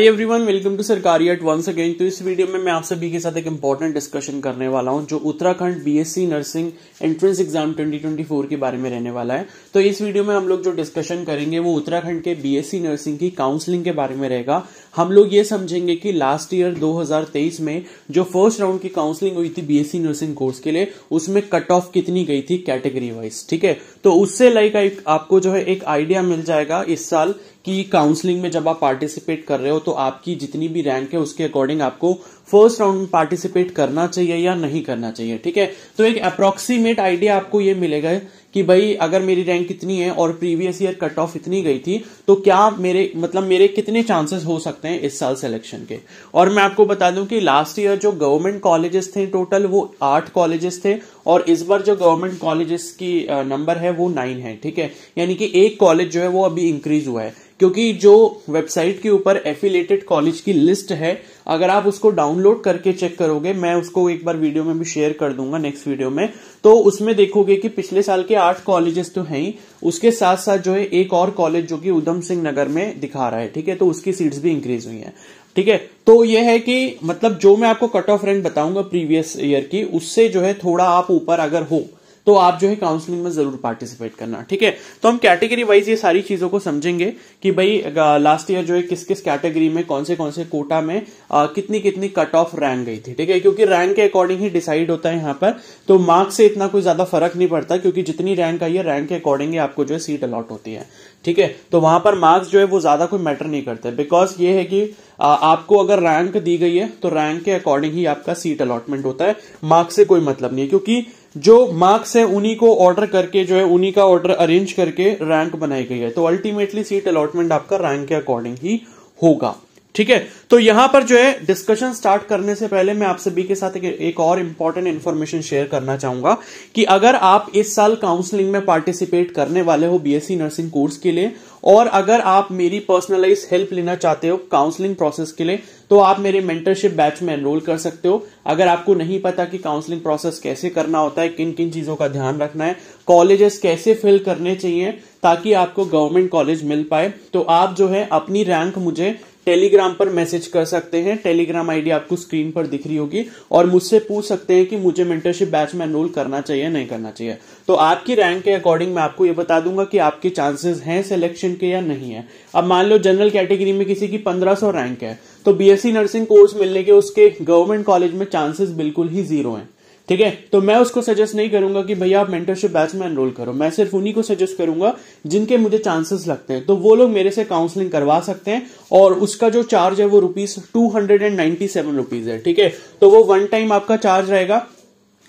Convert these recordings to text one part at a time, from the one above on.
every one welcome to Sarkari at once again तो इस video में मैं आप सभी के साथ एक इम्पॉर्टेंट डिस्कशन करने वाला हूँ जो Uttarakhand BSc nursing entrance exam 2024 के बारे में रहने वाला है तो इस वीडियो में हम लोग जो डिस्कशन करेंगे वो उत्तराखंड के बीएससी नर्सिंग की काउंसलिंग के बारे में रहेगा हम लोग ये समझेंगे कि लास्ट ईयर 2023 में जो फर्स्ट राउंड की काउंसलिंग हुई थी बीएससी नर्सिंग कोर्स के लिए उसमें कट ऑफ कितनी गई थी कैटेगरी वाइज ठीक है तो उससे लाइक आपको जो है एक आइडिया मिल जाएगा इस साल कि काउंसलिंग में जब आप पार्टिसिपेट कर रहे हो तो आपकी जितनी भी रैंक है उसके अकॉर्डिंग आपको फर्स्ट राउंड में पार्टिसिपेट करना चाहिए या नहीं करना चाहिए ठीक है तो एक अप्रोक्सीमेट आइडिया आपको ये मिलेगा कि भाई अगर मेरी रैंक इतनी है और प्रीवियस ईयर कट ऑफ इतनी गई थी तो क्या मेरे मतलब मेरे कितने चांसेस हो सकते हैं इस साल सिलेक्शन के और मैं आपको बता दूं कि लास्ट ईयर जो गवर्नमेंट कॉलेजेस थे टोटल वो आठ कॉलेजेस थे और इस बार जो गवर्नमेंट कॉलेजेस की नंबर है वो नाइन है ठीक है यानी कि एक कॉलेज जो है वो अभी इंक्रीज हुआ है क्योंकि जो वेबसाइट के ऊपर एफिलेटेड कॉलेज की लिस्ट है अगर आप उसको डाउनलोड करके चेक करोगे मैं उसको एक बार वीडियो में भी शेयर कर दूंगा नेक्स्ट वीडियो में तो उसमें देखोगे कि पिछले साल के आठ कॉलेजेस तो हैं ही उसके साथ साथ जो है एक और कॉलेज जो कि उधम सिंह नगर में दिखा रहा है ठीक है तो उसकी सीट्स भी इंक्रीज हुई है ठीक है तो ये है कि मतलब जो मैं आपको कट ऑफ रैंक बताऊंगा प्रीवियस ईयर की उससे जो है थोड़ा आप ऊपर अगर हो तो आप जो है काउंसलिंग में जरूर पार्टिसिपेट करना ठीक है तो हम कैटेगरी वाइज ये सारी चीजों को समझेंगे कि भाई लास्ट ईयर जो है किस किस कैटेगरी में कौन से कौन से कोटा में आ, कितनी कितनी कट ऑफ रैंक गई थी ठीक है क्योंकि रैंक के अकॉर्डिंग ही डिसाइड होता है यहाँ पर तो मार्क्स से इतना कोई ज्यादा फर्क नहीं पड़ता क्योंकि जितनी रैंक आई है रैंक के अकॉर्डिंग ही आपको जो है सीट अलॉट होती है ठीक है तो वहां पर मार्क्स जो है वो ज्यादा कोई मैटर नहीं करते बिकॉज ये है कि आ, आपको अगर रैंक दी गई है तो रैंक के अकॉर्डिंग ही आपका सीट अलॉटमेंट होता है मार्क्स से कोई मतलब नहीं है क्योंकि जो मार्क्स है उन्हीं को ऑर्डर करके जो है उन्हीं का ऑर्डर अरेंज करके रैंक बनाई गई है तो अल्टीमेटली सीट अलॉटमेंट आपका रैंक के अकॉर्डिंग ही होगा ठीक है तो यहां पर जो है डिस्कशन स्टार्ट करने से पहले मैं आप सभी के साथ एक, एक और इंपॉर्टेंट इंफॉर्मेशन शेयर करना चाहूंगा कि अगर आप इस साल काउंसलिंग में पार्टिसिपेट करने वाले हो बीएससी नर्सिंग कोर्स के लिए और अगर आप मेरी पर्सनलाइज हेल्प लेना चाहते हो काउंसलिंग प्रोसेस के लिए तो आप मेरे मेंटरशिप बैच में एनरोल कर सकते हो अगर आपको नहीं पता कि काउंसलिंग प्रोसेस कैसे करना होता है किन किन चीजों का ध्यान रखना है कॉलेजेस कैसे फिल करने चाहिए ताकि आपको गवर्नमेंट कॉलेज मिल पाए तो आप जो है अपनी रैंक मुझे टेलीग्राम पर मैसेज कर सकते हैं टेलीग्राम आईडी आपको स्क्रीन पर दिख रही होगी और मुझसे पूछ सकते हैं कि मुझे मेंटरशिप बैच में एनरोल करना चाहिए नहीं करना चाहिए तो आपकी रैंक के अकॉर्डिंग मैं आपको ये बता दूंगा कि आपके चांसेस हैं सिलेक्शन के या नहीं है अब मान लो जनरल कैटेगरी में किसी की पंद्रह रैंक है तो बीएससी नर्सिंग कोर्स मिलने के उसके गवर्नमेंट कॉलेज में चांसेस बिल्कुल ही जीरो हैं ठीक है तो मैं उसको सजेस्ट नहीं करूंगा कि भैया आप मेंटरशिप बैच में एनरोल करो मैं सिर्फ उन्हीं को सजेस्ट करूंगा जिनके मुझे चांसेस लगते हैं तो वो लोग मेरे से काउंसलिंग करवा सकते हैं और उसका जो चार्ज है वो rupees two hundred and ninety seven rupees है ठीक है तो वो वन टाइम आपका चार्ज रहेगा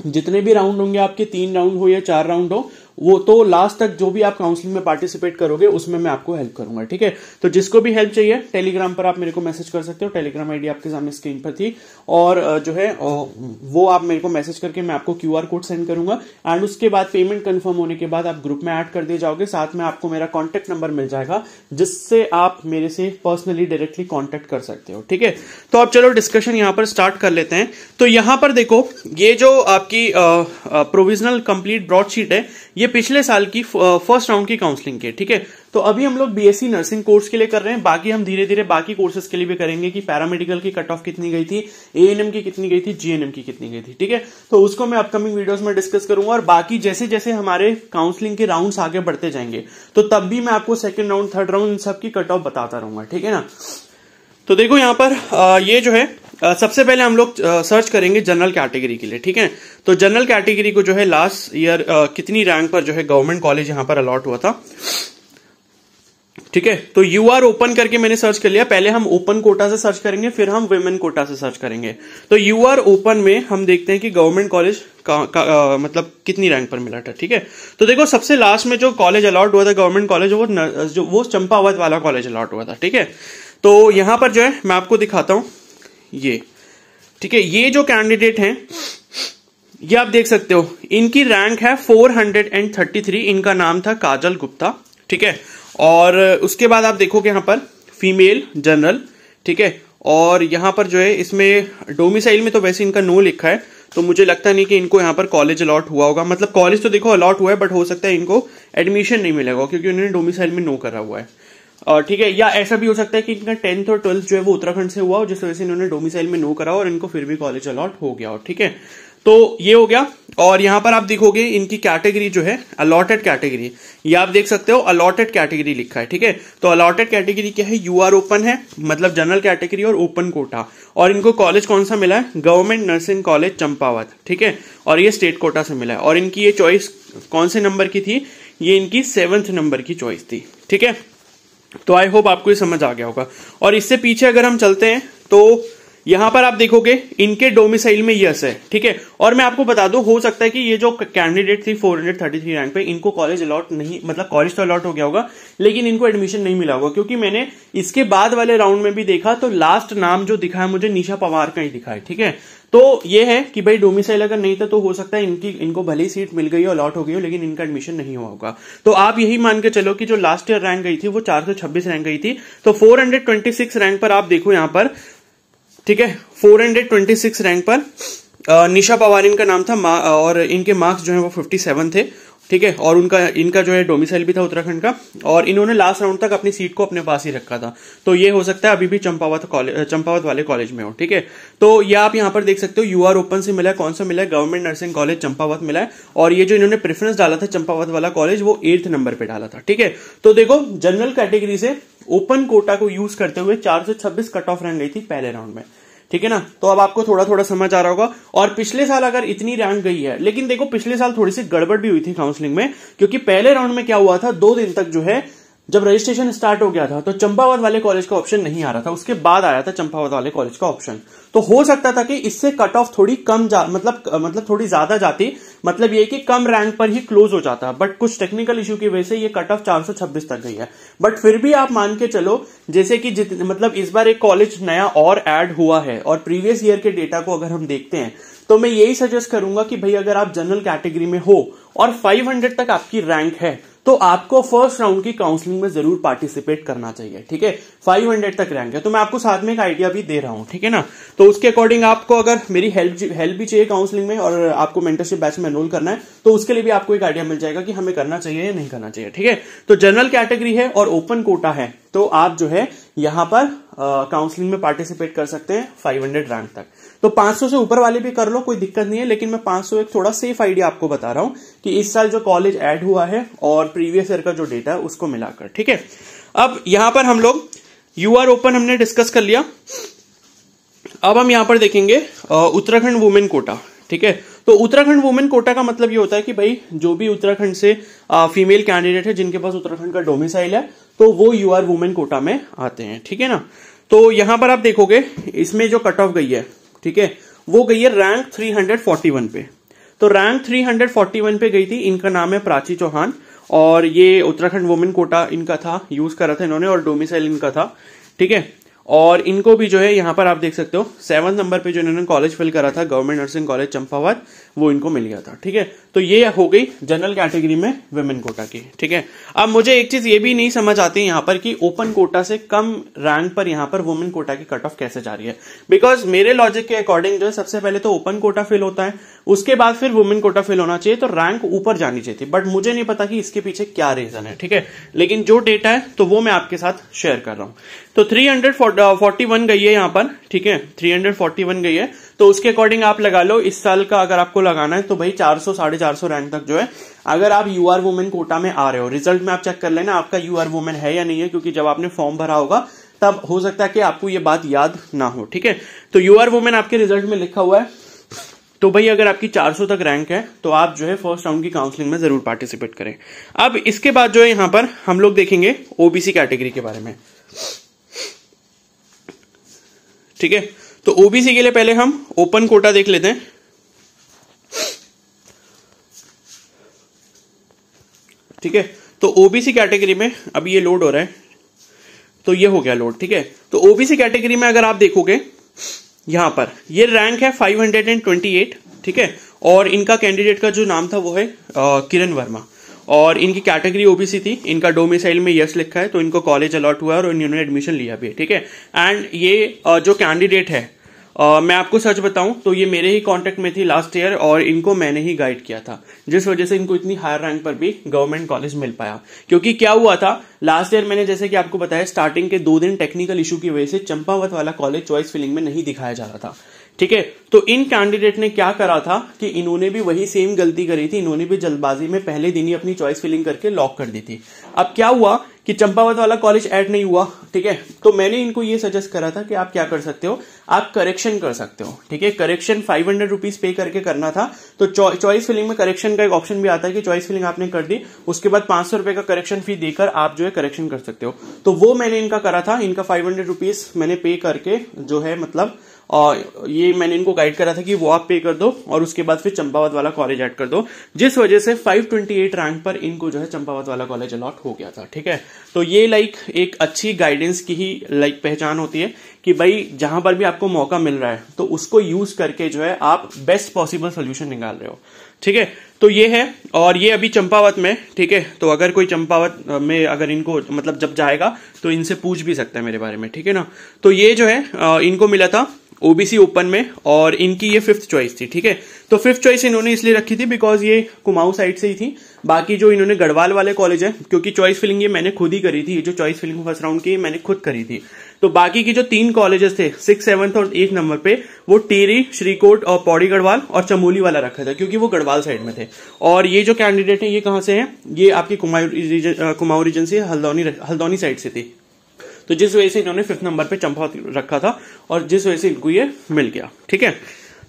जितने भी राउंड होंगे आपके तीन राउंड हो या चार राउंड हो वो तो लास्ट तक जो भी आप काउंसलिंग में पार्टिसिपेट करोगे उसमें मैं आपको हेल्प करूंगा ठीक है तो जिसको भी हेल्प चाहिए टेलीग्राम पर आप मेरे को मैसेज कर सकते हो टेलीग्राम आईडी आपके सामने स्क्रीन पर थी और जो है वो आप मेरे को मैसेज करके मैं आपको क्यू कोड सेंड करूंगा एंड उसके बाद पेमेंट कन्फर्म होने के बाद आप ग्रुप में एड कर दिए जाओगे साथ में आपको मेरा कॉन्टेक्ट नंबर मिल जाएगा जिससे आप मेरे से पर्सनली डायरेक्टली कॉन्टेक्ट कर सकते हो ठीक है तो आप चलो डिस्कशन यहाँ पर स्टार्ट कर लेते हैं तो यहां पर देखो ये जो आपकी प्रोविजनल कंप्लीट ब्रॉडशीट है ये ये पिछले साल की फर्स्ट राउंड की काउंसलिंग के ठीक है तो अभी हम लोग बीएससी नर्सिंग कोर्स के लिए कर रहे हैं बाकी हम धीरे धीरे बाकी कोर्सेज के लिए भी करेंगे कि पैरामेडिकल की कट ऑफ कितनी गई थी एएनएम की कितनी गई थी जीएनएम की कितनी गई थी ठीक है तो उसको मैं अपकमिंग वीडियोस में डिस्कस करूंगा और बाकी जैसे जैसे हमारे काउंसलिंग के राउंड आगे बढ़ते जाएंगे तो तब भी मैं आपको सेकेंड राउंड थर्ड राउंड इन सबकी कट ऑफ बताता रहूंगा ठीक है ना तो देखो यहां पर ये जो है सबसे पहले हम लोग सर्च करेंगे जनरल कैटेगरी के लिए ठीक है तो जनरल कैटेगरी को जो है लास्ट ईयर कितनी रैंक पर जो है गवर्नमेंट कॉलेज यहां पर अलॉट हुआ था ठीक है तो यू आर ओपन करके मैंने सर्च कर लिया पहले हम ओपन कोटा से सर्च करेंगे फिर हम वेमेन कोटा से सर्च करेंगे तो यू आर ओपन में हम देखते हैं कि गवर्नमेंट कॉलेज मतलब कितनी रैंक पर मिला था ठीक है तो देखो सबसे लास्ट में जो कॉलेज अलॉट हुआ था गवर्नमेंट कॉलेज वो जो वो चंपावत वाला कॉलेज अलॉट हुआ था ठीक है तो यहां पर जो है मैं आपको दिखाता हूं ये ठीक है ये जो कैंडिडेट हैं ये आप देख सकते हो इनकी रैंक है 433 इनका नाम था काजल गुप्ता ठीक है और उसके बाद आप देखोगे यहां पर फीमेल जनरल ठीक है और यहाँ पर जो है इसमें डोमिसाइल में तो वैसे इनका नो लिखा है तो मुझे लगता नहीं कि इनको यहाँ पर कॉलेज अलॉट हुआ होगा मतलब कॉलेज तो देखो अलॉट हुआ है बट हो सकता है इनको एडमिशन नहीं मिलेगा क्योंकि उन्होंने डोमिसाइल में नो करा हुआ है ठीक है या ऐसा भी हो सकता है कि इनका टेंथ और ट्वेल्थ जो है वो उत्तराखंड से हुआ हो जिस वजह से इन्होंने डोमिसाइल में नो करा और इनको फिर भी कॉलेज अलॉट हो गया और ठीक है तो ये हो गया और यहां पर आप देखोगे इनकी कैटेगरी जो है अलॉटेड कैटेगरी ये आप देख सकते हो अलॉटेड कैटेगरी लिखा है ठीक है तो अलॉटेड कैटेगरी क्या है यू आर ओपन है मतलब जनरल कैटेगरी और ओपन कोटा और इनको कॉलेज कौन सा मिला है गवर्नमेंट नर्सिंग कॉलेज चंपावत ठीक है और ये स्टेट कोटा से मिला है और इनकी ये चॉइस कौन से नंबर की थी ये इनकी सेवन्थ नंबर की चॉइस थी ठीक है तो आई होप आपको ये समझ आ गया होगा और इससे पीछे अगर हम चलते हैं तो यहां पर आप देखोगे इनके डोमिसाइल में यस है ठीक है और मैं आपको बता दूं हो सकता है कि ये जो कैंडिडेट थी 433 रैंक पे इनको कॉलेज अलॉट नहीं मतलब कॉलेज तो अलॉट हो गया होगा लेकिन इनको एडमिशन नहीं मिला होगा क्योंकि मैंने इसके बाद वाले राउंड में भी देखा तो लास्ट नाम जो दिखा है मुझे निशा पवार का ही दिखा है ठीक है तो ये है कि भाई डोमिसाइल अगर नहीं था तो हो सकता है इनकी इनको भले ही सीट मिल गई हो अलॉट हो गई हो लेकिन इनका एडमिशन नहीं हुआ होगा तो आप यही मान के चलो कि जो लास्ट ईयर रैंक गई थी वो 426 रैंक गई थी तो 426 रैंक पर आप देखो यहां पर ठीक है 426 रैंक पर निशा पवार इनका नाम था और इनके मार्क्स जो है वो 57 थे ठीक है और उनका इनका जो है डोमिसाइल भी था उत्तराखंड का और इन्होंने लास्ट राउंड तक अपनी सीट को अपने पास ही रखा था तो ये हो सकता है अभी भी चंपावत कॉलेज चंपावत वाले कॉलेज में हो ठीक है तो ये आप यहाँ पर देख सकते हो यूआर ओपन से मिला है कौन सा मिला है गवर्नमेंट नर्सिंग कॉलेज चंपावत मिला है और ये जो इन्होंने प्रेफरेंस डाला था चंपावत वाला कॉलेज वो एट्थ नंबर पर डाला था ठीक है तो देखो जनरल कैटेगरी से ओपन कोटा को यूज करते हुए चार कट ऑफ रन गई थी पहले राउंड में ठीक है ना तो अब आपको थोड़ा थोड़ा समझ आ रहा होगा और पिछले साल अगर इतनी रैंक गई है लेकिन देखो पिछले साल थोड़ी सी गड़बड़ भी हुई थी काउंसलिंग में क्योंकि पहले राउंड में क्या हुआ था दो दिन तक जो है जब रजिस्ट्रेशन स्टार्ट हो गया था तो चंपावत वाले कॉलेज का ऑप्शन नहीं आ रहा था उसके बाद आया था चंपावत वाले कॉलेज का ऑप्शन तो हो सकता था कि इससे कट ऑफ थोड़ी कम जा मतलब मतलब थोड़ी ज्यादा जाती मतलब ये कि कम रैंक पर ही क्लोज हो जाता बट कुछ टेक्निकल इश्यू की वजह से ये कट ऑफ चार तक गई है बट फिर भी आप मान के चलो जैसे कि जित मतलब इस बार एक कॉलेज नया और एड हुआ है और प्रीवियस ईयर के डेटा को अगर हम देखते हैं तो मैं यही सजेस्ट करूंगा कि भाई अगर आप जनरल कैटेगरी में हो और 500 तक आपकी रैंक है तो आपको फर्स्ट राउंड की काउंसलिंग में जरूर पार्टिसिपेट करना चाहिए ठीक है 500 तक रैंक है तो मैं आपको साथ में एक आइडिया भी दे रहा हूं ठीक है ना तो उसके अकॉर्डिंग आपको अगर मेरी हेल्प हेल्प भी चाहिए काउंसलिंग में और आपको मेंटरशिप बैच में एनरोल करना है तो उसके लिए भी आपको एक आइडिया मिल जाएगा कि हमें करना चाहिए या नहीं करना चाहिए ठीक है तो जनरल कैटेगरी है और ओपन कोटा है तो आप जो है यहां पर काउंसलिंग में पार्टिसिपेट कर सकते हैं फाइव रैंक तक तो 500 से ऊपर वाले भी कर लो कोई दिक्कत नहीं है लेकिन मैं 500 एक थोड़ा सेफ आइडिया आपको बता रहा हूं कि इस साल जो कॉलेज ऐड हुआ है और प्रीवियस ईयर का जो डेटा है उसको मिलाकर ठीक है अब यहां पर हम लोग यू आर ओपन हमने डिस्कस कर लिया अब हम यहां पर देखेंगे उत्तराखंड वुमेन कोटा ठीक है तो उत्तराखंड वुमेन कोटा का मतलब ये होता है कि भाई जो भी उत्तराखंड से फीमेल कैंडिडेट है जिनके पास उत्तराखंड का डोमिसाइल है तो वो यू आर वुमेन कोटा में आते हैं ठीक है ना तो यहां पर आप देखोगे इसमें जो कट ऑफ गई है ठीक है वो गई है रैंक 341 पे तो रैंक 341 पे गई थी इनका नाम है प्राची चौहान और ये उत्तराखंड वुमेन कोटा इनका था यूज करा था इन्होंने और डोमिसाइल इनका था ठीक है और इनको भी जो है यहाँ पर आप देख सकते हो सेवन नंबर पे जो इन्होंने कॉलेज फिल करा था गवर्नमेंट नर्सिंग कॉलेज चंपावत वो इनको मिल गया था ठीक है तो ये हो गई जनरल कैटेगरी में वुमेन कोटा की ठीक है अब मुझे एक चीज ये भी नहीं समझ आती यहाँ पर कि ओपन कोटा से कम रैंक पर यहाँ पर वुमेन कोटा की कट ऑफ कैसे जा रही है बिकॉज मेरे लॉजिक के अकॉर्डिंग जो है सबसे पहले तो ओपन कोटा फिल होता है उसके बाद फिर वुमेन कोटा फिल होना चाहिए तो रैंक ऊपर जानी चाहिए बट मुझे नहीं पता कि इसके पीछे क्या रीजन है ठीक है लेकिन जो डेटा है तो वो मैं आपके साथ शेयर कर रहा हूँ तो थ्री हंड्रेड फोर्टी वन गई है यहाँ पर ठीक है थ्री हंड्रेड फोर्टी वन गई है तो उसके अकॉर्डिंग आप लगा लो इस साल का अगर आपको लगाना है तो भाई चार सौ साढ़े चार सौ रैंक तक जो है अगर आप यू आर वुमेन कोटा में आ रहे हो रिजल्ट में आप चेक कर लेना आपका यू आर वुमेन है या नहीं है क्योंकि जब आपने फॉर्म भरा होगा तब हो सकता है कि आपको ये बात याद ना हो ठीक है तो यू आर वुमेन आपके रिजल्ट में लिखा हुआ है तो भाई अगर आपकी 400 तक रैंक है तो आप जो है फर्स्ट राउंड की काउंसलिंग में जरूर पार्टिसिपेट करें अब इसके बाद जो है यहां पर हम लोग देखेंगे ओबीसी कैटेगरी के बारे में ठीक है तो ओबीसी के लिए पहले हम ओपन कोटा देख लेते हैं ठीक है तो ओबीसी कैटेगरी में अब ये लोड हो रहा है तो ये हो गया लोड ठीक है तो ओबीसी कैटेगरी में अगर आप देखोगे यहां पर ये रैंक है 528 ठीक है और इनका कैंडिडेट का जो नाम था वो है किरण वर्मा और इनकी कैटेगरी ओबीसी थी इनका डोमिसाइल में यस लिखा है तो इनको कॉलेज अलॉट हुआ और इन्होंने एडमिशन लिया भी है ठीक है एंड ये जो कैंडिडेट है Uh, मैं आपको सच बताऊं तो ये मेरे ही कांटेक्ट में थी लास्ट ईयर और इनको मैंने ही गाइड किया था जिस वजह से इनको इतनी हायर रैंक पर भी गवर्नमेंट कॉलेज मिल पाया क्योंकि क्या हुआ था लास्ट ईयर मैंने जैसे कि आपको बताया स्टार्टिंग के दो दिन टेक्निकल इशू की वजह से चंपावत वाला कॉलेज चॉइस फिलिंग में नहीं दिखाया जा रहा था ठीक है तो इन कैंडिडेट ने क्या करा था कि इन्होंने भी वही सेम गलती करी थी इन्होंने भी जल्दबाजी में पहले दिन ही अपनी चॉइस फिलिंग करके लॉक कर दी थी अब क्या हुआ कि चंपावत वाला कॉलेज ऐड नहीं हुआ ठीक है तो मैंने इनको ये सजेस्ट करा था कि आप क्या कर सकते हो आप करेक्शन कर सकते हो ठीक है करेक्शन फाइव हंड्रेड रुपीज पे करके करना था तो चॉइस चौ, फिलिंग में करेक्शन का एक ऑप्शन भी आता है कि चॉइस फिलिंग आपने कर दी उसके बाद पांच सौ रुपए का करेक्शन फी देकर आप जो है करेक्शन कर सकते हो तो वो मैंने इनका करा था इनका फाइव हंड्रेड रुपीज मैंने पे करके जो है मतलब और ये मैंने इनको गाइड करा था कि वो आप पे कर दो और उसके बाद फिर चंपावत वाला कॉलेज ऐड कर दो जिस वजह से 528 रैंक पर इनको जो है चंपावत वाला कॉलेज अलॉट हो गया था ठीक है तो ये लाइक एक अच्छी गाइडेंस की ही लाइक पहचान होती है कि भाई जहां पर भी आपको मौका मिल रहा है तो उसको यूज करके जो है आप बेस्ट पॉसिबल सोल्यूशन निकाल रहे हो ठीक है तो ये है और ये अभी चंपावत में ठीक है तो अगर कोई चंपावत में अगर इनको मतलब जब जाएगा तो इनसे पूछ भी सकता है मेरे बारे में ठीक है ना तो ये जो है इनको मिला था ओबीसी ओपन में और इनकी ये फिफ्थ चॉइस थी ठीक है तो फिफ्थ चॉइस इन्होंने इसलिए रखी थी बिकॉज ये कुमाऊ साइड से ही थी बाकी जो इन्होंने गढ़वाल वाले कॉलेज है क्योंकि चॉइस फिलिंग ये मैंने खुद ही करी थी ये जो चॉइस फिलिंग फर्स्ट राउंड की मैंने खुद करी थी तो बाकी के जो तीन कॉलेजेस थे सिक्स सेवन्थ और एट नंबर पे वो टेरी श्रीकोट और पौड़ी गढ़वाल और चमोली वाला रखा था क्योंकि वो गढ़वाल साइड में थे और ये जो कैंडिडेट है ये कहाँ से है ये आपकी कुमाऊ रीजन से हल्दौनी हल्दौनी साइड से थी तो जिस वजह से इन्होंने फिफ्थ नंबर पे चंपा रखा था और जिस वजह से इनको ये मिल गया ठीक है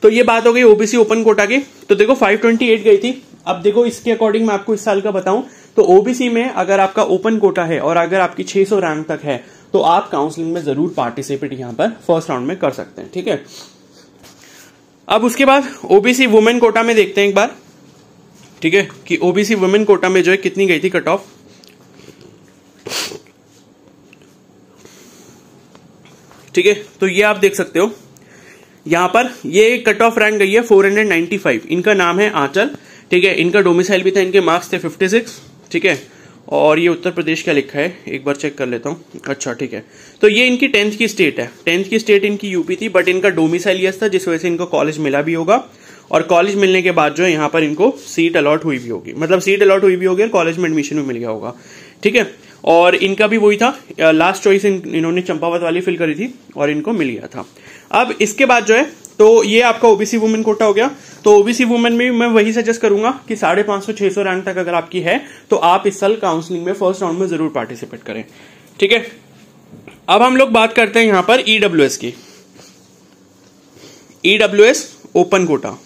तो ये बात हो गई ओबीसी ओपन कोटा की तो देखो 528 गई थी अब देखो इसके अकॉर्डिंग मैं आपको इस साल का बताऊं तो ओबीसी में अगर आपका ओपन कोटा है और अगर आपकी 600 रैंक तक है तो आप काउंसलिंग में जरूर पार्टिसिपेट यहां पर फर्स्ट राउंड में कर सकते हैं ठीक है अब उसके बाद ओबीसी वुमेन कोटा में देखते हैं एक बार ठीक है कि ओबीसी वुमेन कोटा में जो है कितनी गई थी कट ऑफ ठीक है तो ये आप देख सकते हो यहां पर ये कट ऑफ रैंक गई है 495 इनका नाम है आंचल ठीक है इनका डोमिसाइल भी था इनके मार्क्स थे 56 ठीक है और ये उत्तर प्रदेश का लिखा है एक बार चेक कर लेता हूँ अच्छा ठीक है तो ये इनकी टेंथ की स्टेट है टेंथ की स्टेट इनकी यूपी थी बट इनका डोमिसाइल यस था जिस वजह से इनको कॉलेज मिला भी होगा और कॉलेज मिलने के बाद जो है यहाँ पर इनको सीट अलॉट हुई भी होगी मतलब सीट अलॉट हुई भी होगी और कॉलेज में एडमिशन भी मिल गया होगा ठीक है और इनका भी वही था लास्ट चॉइस इन, इन्होंने चंपावत वाली फिल करी थी और इनको मिल गया था अब इसके बाद जो है तो ये आपका ओबीसी वुमेन कोटा हो गया तो ओबीसी वुमेन में मैं वही सजेस्ट करूंगा कि साढ़े पांच सौ छह सौ रैंक तक अगर आपकी है तो आप इस साल काउंसलिंग में फर्स्ट राउंड में जरूर पार्टिसिपेट करें ठीक है अब हम लोग बात करते हैं यहां पर ईडब्ल्यू e की ईडब्ल्यू ओपन कोटा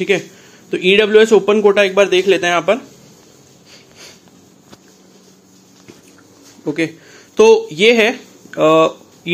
ठीक है तो ईडब्ल्यू एस ओपन कोटा एक बार देख लेते हैं यहां पर ओके तो ये है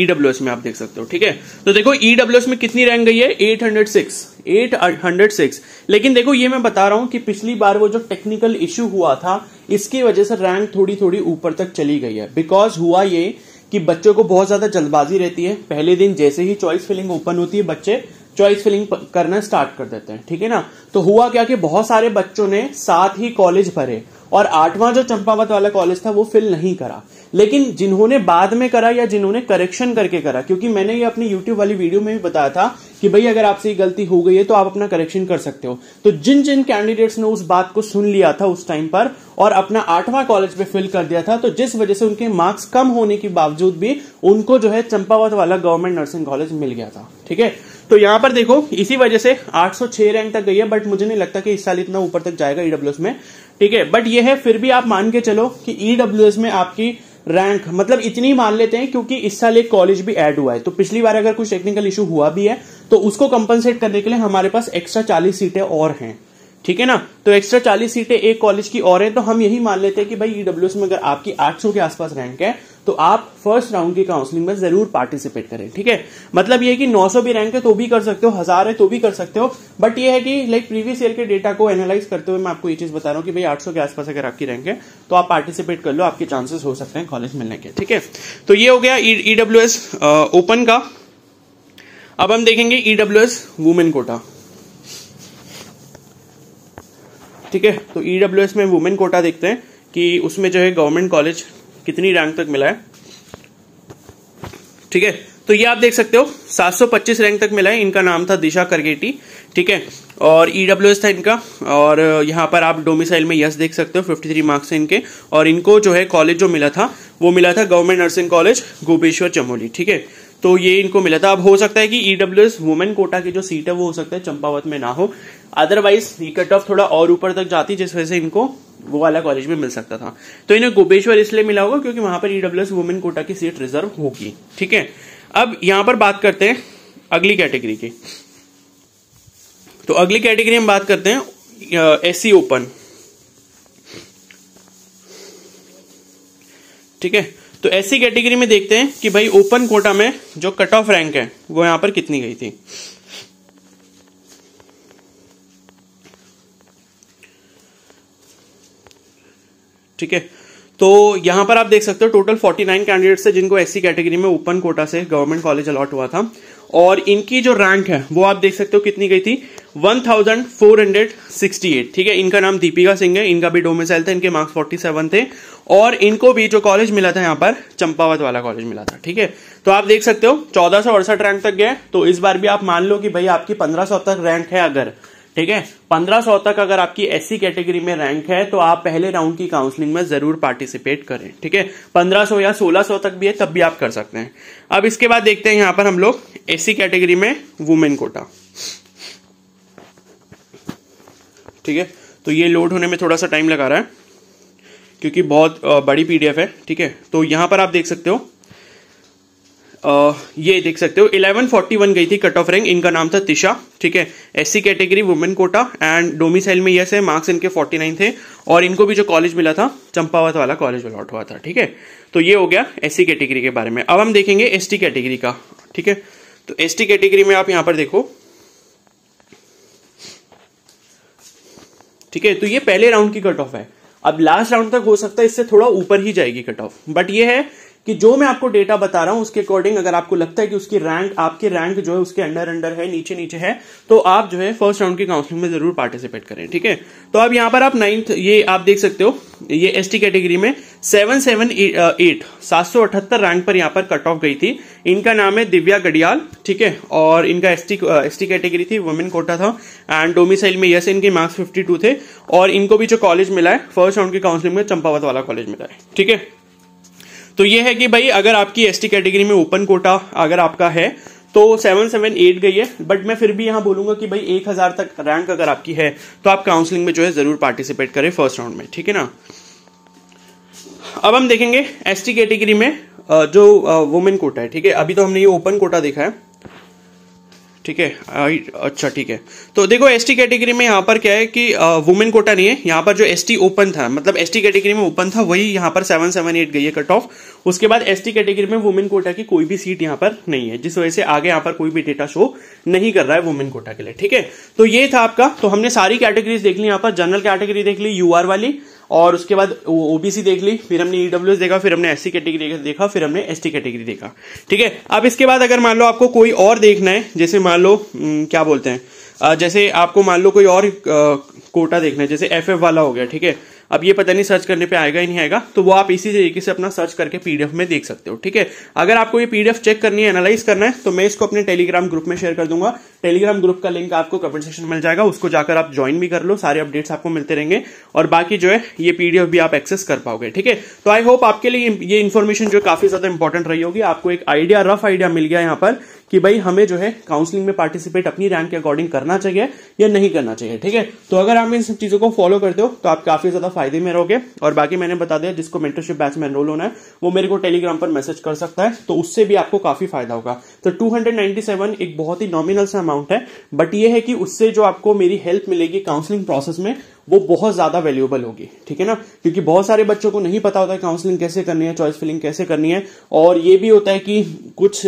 ईडब्ल्यू एस e में आप देख सकते हो ठीक है तो देखो ईडब्ल्यू e एस में कितनी रैंक गई है 806 806 लेकिन देखो ये मैं बता रहा हूं कि पिछली बार वो जो टेक्निकल इश्यू हुआ था इसकी वजह से रैंक थोड़ी थोड़ी ऊपर तक चली गई है बिकॉज हुआ ये कि बच्चों को बहुत ज्यादा जल्दबाजी रहती है पहले दिन जैसे ही चॉइस फिलिंग ओपन होती है बच्चे चॉइस फिलिंग करना स्टार्ट कर देते हैं ठीक है ना तो हुआ क्या कि बहुत सारे बच्चों ने साथ ही कॉलेज भरे और आठवां जो चंपावत वाला कॉलेज था वो फिल नहीं करा लेकिन जिन्होंने बाद में करा या जिन्होंने करेक्शन करके करा क्योंकि मैंने ये अपनी यूट्यूब वाली वीडियो में भी बताया था कि भाई अगर आपसे गलती हो गई है तो आप अपना करेक्शन कर सकते हो तो जिन जिन कैंडिडेट्स ने उस बात को सुन लिया था उस टाइम पर और अपना आठवां कॉलेज में फिल कर दिया था तो जिस वजह से उनके मार्क्स कम होने के बावजूद भी उनको जो है चंपावत वाला गवर्नमेंट नर्सिंग कॉलेज मिल गया था ठीक है तो यहां पर देखो इसी वजह से 806 रैंक तक गई है बट मुझे नहीं लगता कि इस साल इतना ऊपर तक जाएगा ईडब्ल्यू e में ठीक है बट ये है फिर भी आप मान के चलो कि ईडब्ल्यू e में आपकी रैंक मतलब इतनी मान लेते हैं क्योंकि इस साल एक कॉलेज भी ऐड हुआ है तो पिछली बार अगर कुछ टेक्निकल इशू हुआ भी है तो उसको कंपनसेट करने के लिए हमारे पास एक्स्ट्रा चालीस सीटें और हैं ठीक है ना तो एक्स्ट्रा चालीस सीटें एक कॉलेज की और है तो हम यही मान लेते हैं कि भाई ईडब्ल्यूएस e में अगर आपकी 800 के आसपास रैंक है तो आप फर्स्ट राउंड की काउंसलिंग में जरूर पार्टिसिपेट करें ठीक है मतलब ये कि 900 भी रैंक है तो भी कर सकते हो हजार है तो भी कर सकते हो बट ये है कि लाइक प्रीवियस ईयर के डेटा को एनालाइज करते हुए मैं आपको ये चीज बता रहा हूँ कि भाई 800 के आसपास अगर आपकी रैंक है तो आप पार्टिसिपेट कर लो आपके चांसेस हो सकते हैं कॉलेज मिलने के ठीक है तो ये हो गया ईडब्ल्यू e, ओपन e का अब हम देखेंगे ईडब्ल्यू एस वुमेन कोटा ठीक है तो ई e में वुमेन कोटा देखते हैं कि उसमें जो है गवर्नमेंट कॉलेज कितनी रैंक तक मिला है ठीक है तो ये आप देख सकते हो 725 रैंक तक मिला है इनका नाम था दिशा करगेटी ठीक है और ई e था इनका और यहाँ पर आप डोमिसाइल में यस देख सकते हो 53 मार्क्स हैं इनके और इनको जो है कॉलेज जो मिला था वो मिला था government nursing college Gopeshwar Chamoli ठीक है तो ये इनको मिला था अब हो सकता है कि ईडब्ल्यूएस वुमेन कोटा की जो सीट है वो हो सकता है चंपावत में ना हो अदरवाइज ये कट ऑफ थोड़ा और ऊपर तक जाती जिस वजह से इनको वो वाला कॉलेज में मिल सकता था तो इन्हें गोपेश्वर इसलिए मिला होगा क्योंकि वहां पर ईडब्ल्यूएस वुमेन कोटा की सीट रिजर्व होगी ठीक है अब यहां पर बात करते हैं अगली कैटेगरी की तो अगली कैटेगरी हम बात करते हैं एस ओपन e ठीक है तो ऐसी कैटेगरी में देखते हैं कि भाई ओपन कोटा में जो कट ऑफ रैंक है वो यहां पर कितनी गई थी ठीक है तो यहां पर आप देख सकते हो टोटल 49 कैंडिडेट्स थे जिनको ऐसी कैटेगरी में ओपन कोटा से गवर्नमेंट कॉलेज अलॉट हुआ था और इनकी जो रैंक है वो आप देख सकते हो कितनी गई थी 1468 ठीक है इनका नाम दीपिका सिंह है इनका भी डोमिसाइल था इनके मार्क्स 47 थे और इनको भी जो कॉलेज मिला था यहाँ पर चंपावत वाला कॉलेज मिला था ठीक है तो आप देख सकते हो चौदह सौ अड़सठ रैंक तक गए तो इस बार भी आप मान लो कि भाई आपकी पंद्रह सौ तक रैंक है अगर ठीक है 1500 तक अगर आपकी एससी कैटेगरी में रैंक है तो आप पहले राउंड की काउंसलिंग में जरूर पार्टिसिपेट करें ठीक है 1500 या 1600 तक भी है तब भी आप कर सकते हैं अब इसके बाद देखते हैं यहां पर हम लोग एससी कैटेगरी में वुमेन कोटा ठीक है तो ये लोड होने में थोड़ा सा टाइम लगा रहा है क्योंकि बहुत बड़ी पीडीएफ है ठीक है तो यहाँ पर आप देख सकते हो आ, ये देख सकते हो 1141 गई थी कट ऑफ रैंक इनका नाम था तिशा ठीक है SC category women quota and domicile में यस है मार्क्स इनके 49 थे और इनको भी जो कॉलेज मिला था चंपावत वाला कॉलेज अलॉट हुआ था ठीक है तो ये हो गया एससी कैटेगरी के बारे में अब हम देखेंगे एसटी कैटेगरी का ठीक है तो एसटी कैटेगरी में आप यहाँ पर देखो ठीक है तो ये पहले राउंड की कट ऑफ है अब लास्ट राउंड तक हो सकता है इससे थोड़ा ऊपर ही जाएगी कट ऑफ बट ये है कि जो मैं आपको डेटा बता रहा हूं उसके अकॉर्डिंग अगर आपको लगता है कि उसकी रैंक आपकी रैंक जो है उसके अंडर अंडर है नीचे नीचे है तो आप जो है फर्स्ट राउंड की काउंसलिंग में जरूर पार्टिसिपेट करें ठीक है तो अब यहां पर आप नाइन्थ ये आप देख सकते हो ये एस कैटेगरी में सेवन सेवन एट सात सौ अठहत्तर रैंक पर यहां पर कट ऑफ गई थी इनका नाम है दिव्या गडियाल ठीक है और इनका S T S T category थी वुमेन कोटा था एंड डोमिसाइल में यस इनके मार्क्स 52 थे और इनको भी जो कॉलेज मिला है फर्स्ट राउंड की काउंसलिंग में चंपावत वाला कॉलेज मिला है ठीक है तो ये है कि भाई अगर आपकी एस कैटेगरी में ओपन कोटा अगर आपका है तो सेवन सेवन एट गई है बट मैं फिर भी यहां बोलूंगा कि भाई एक हजार तक रैंक अगर आपकी है तो आप काउंसलिंग में जो है जरूर पार्टिसिपेट करें फर्स्ट राउंड में ठीक है ना अब हम देखेंगे एस कैटेगरी में जो वुमेन कोटा है ठीक है अभी तो हमने ये ओपन कोटा देखा है ठीक है अच्छा ठीक है तो देखो एसटी कैटेगरी में यहाँ पर क्या है कि वुमेन कोटा नहीं है यहाँ पर जो टी ओपन था मतलब टी कैटेगरी में ओपन था वही यहाँ पर सेवन सेवन एट गई है कट ऑफ उसके बाद टी कैटेगरी में वुमेन कोटा की कोई भी सीट यहाँ पर नहीं है जिस वजह से आगे यहाँ पर कोई भी डेटा शो नहीं कर रहा है वुमेन कोटा के लिए ठीक है तो ये था आपका तो हमने सारी कैटेगरीज देख ली यहाँ पर जनरल कैटेगरी देख ली यूआर वाली और उसके बाद ओबीसी देख ली फिर हमने ईडब्ल्यू e देखा फिर हमने एससी कैटेगरी देखा फिर हमने एसटी कैटेगरी देखा ठीक है अब इसके बाद अगर मान लो आपको कोई और देखना है जैसे मान लो क्या बोलते हैं जैसे आपको मान लो कोई और कोटा देखना है जैसे एफ वाला हो गया ठीक है अब ये पता नहीं सर्च करने पे आएगा ही नहीं आएगा तो वो आप इसी तरीके से अपना सर्च करके पीडीएफ में देख सकते हो ठीक है अगर आपको ये पीडीएफ चेक करनी है एनालाइज करना है तो मैं इसको अपने टेलीग्राम ग्रुप में शेयर कर दूंगा टेलीग्राम ग्रुप का लिंक आपको कमेंट सेक्शन मिल जाएगा उसको जाकर आप ज्वाइन भी कर लो सारे अपडेट्स आपको मिलते रहेंगे और बाकी जो है ये पीडीएफ भी आप एक्सेस कर पाओगे ठीक है तो आई होप आपके लिए ये इन्फॉर्मेशन जो काफी ज्यादा इंपॉर्टेंट रही होगी आपको एक आइडिया रफ आइडिया मिल गया यहाँ पर कि भाई हमें जो है काउंसलिंग में पार्टिसिपेट अपनी रैंक के अकॉर्डिंग करना चाहिए या नहीं करना चाहिए ठीक है तो अगर आप इन सब चीज़ों को फॉलो करते हो तो आप काफ़ी ज़्यादा फायदे में रहोगे और बाकी मैंने बता दिया जिसको मेंटरशिप बैच में एनरोल होना है वो मेरे को टेलीग्राम पर मैसेज कर सकता है तो उससे भी आपको काफ़ी फायदा होगा तो टू एक बहुत ही नॉमिनल सा अमाउंट है बट ये है कि उससे जो आपको मेरी हेल्प मिलेगी काउंसलिंग प्रोसेस में वो बहुत ज्यादा वैल्यूएबल होगी ठीक है ना क्योंकि बहुत सारे बच्चों को नहीं पता होता है काउंसलिंग कैसे करनी है चॉइस फिलिंग कैसे करनी है और ये भी होता है कि कुछ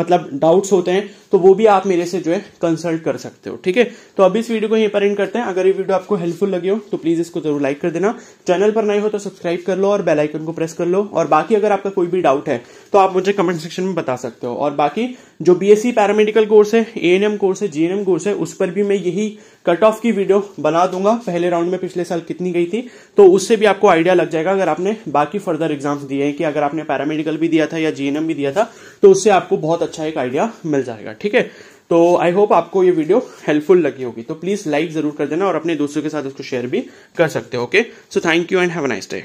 मतलब डाउट्स होते हैं तो वो भी आप मेरे से जो है कंसल्ट कर सकते हो ठीक है तो अब इस वीडियो को यहीं पर एंड करते हैं अगर ये वीडियो आपको हेल्पफुल लगे हो तो प्लीज इसको जरूर लाइक कर देना चैनल पर नए हो तो सब्सक्राइब कर लो और बेलाइकन को प्रेस कर लो और बाकी अगर आपका कोई भी डाउट है तो आप मुझे कमेंट सेक्शन में बता सकते हो और बाकी जो बीएससी पैरामेडिकल कोर्स है एएनएम कोर्स है जीएनएम कोर्स है उस पर भी मैं यही कट ऑफ की वीडियो बना दूंगा पहले राउंड में पिछले साल कितनी गई थी तो उससे भी आपको आइडिया लग जाएगा अगर आपने बाकी फर्दर एग्जाम्स दिए हैं कि अगर आपने पैरामेडिकल भी दिया था या जीएनएम भी दिया था तो उससे आपको बहुत अच्छा एक आइडिया मिल जाएगा ठीक है तो आई होप आपको ये वीडियो हेल्पफुल लगी होगी तो प्लीज लाइक जरूर कर देना और अपने दोस्तों के साथ उसको शेयर भी कर सकते हो okay so thank you and have nice day